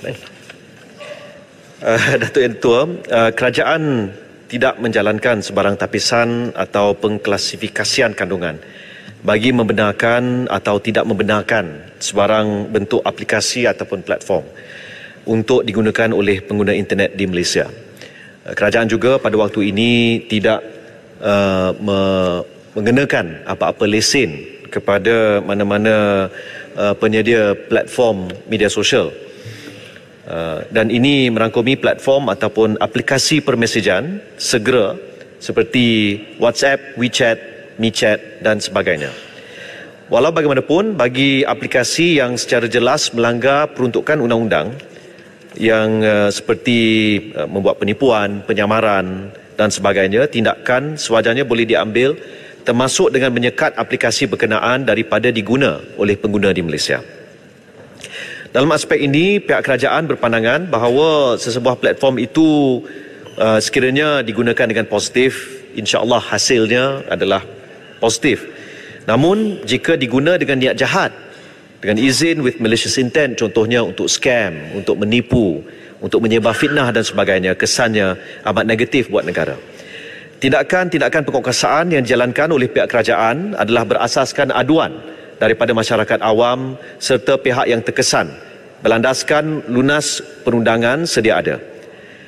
Uh, Datuk yang tua, uh, kerajaan tidak menjalankan sebarang tapisan atau pengklasifikasian kandungan bagi membenarkan atau tidak membenarkan sebarang bentuk aplikasi ataupun platform untuk digunakan oleh pengguna internet di Malaysia. Eh, kerajaan juga pada waktu ini tidak uh, me- mengenakan apa-apa lesen kepada mana-mana uh, penyedia platform media sosial Uh, dan ini merangkumi platform ataupun aplikasi permesejan segera seperti WhatsApp, WeChat, MeChat dan sebagainya. Walau bagaimanapun, bagi aplikasi yang secara jelas melanggar peruntukan undang-undang yang uh, seperti uh, membuat penipuan, penyamaran dan sebagainya, tindakan sewajarnya boleh diambil termasuk dengan menyekat aplikasi berkenaan daripada diguna oleh pengguna di Malaysia. Dalam aspek ini, pihak kerajaan berpandangan bahawa sesebuah platform itu uh, sekiranya digunakan dengan positif, insya Allah hasilnya adalah positif. Namun, jika diguna dengan niat jahat, dengan izin with malicious intent contohnya untuk scam, untuk menipu, untuk menyebar fitnah dan sebagainya, kesannya amat negatif buat negara. Tindakan-tindakan pengkuasaan yang dijalankan oleh pihak kerajaan adalah berasaskan aduan daripada masyarakat awam serta pihak yang terkesan berlandaskan lunas perundangan sedia ada.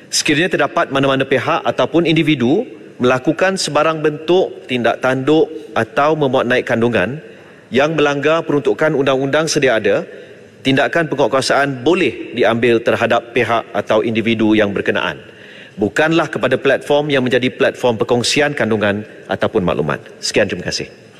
Sekiranya terdapat mana-mana pihak ataupun individu melakukan sebarang bentuk tindak tanduk atau memuat naik kandungan yang melanggar peruntukan undang-undang sedia ada, tindakan penguatkuasaan boleh diambil terhadap pihak atau individu yang berkenaan. Bukanlah kepada platform yang menjadi platform perkongsian kandungan ataupun maklumat. Sekian, terima kasih.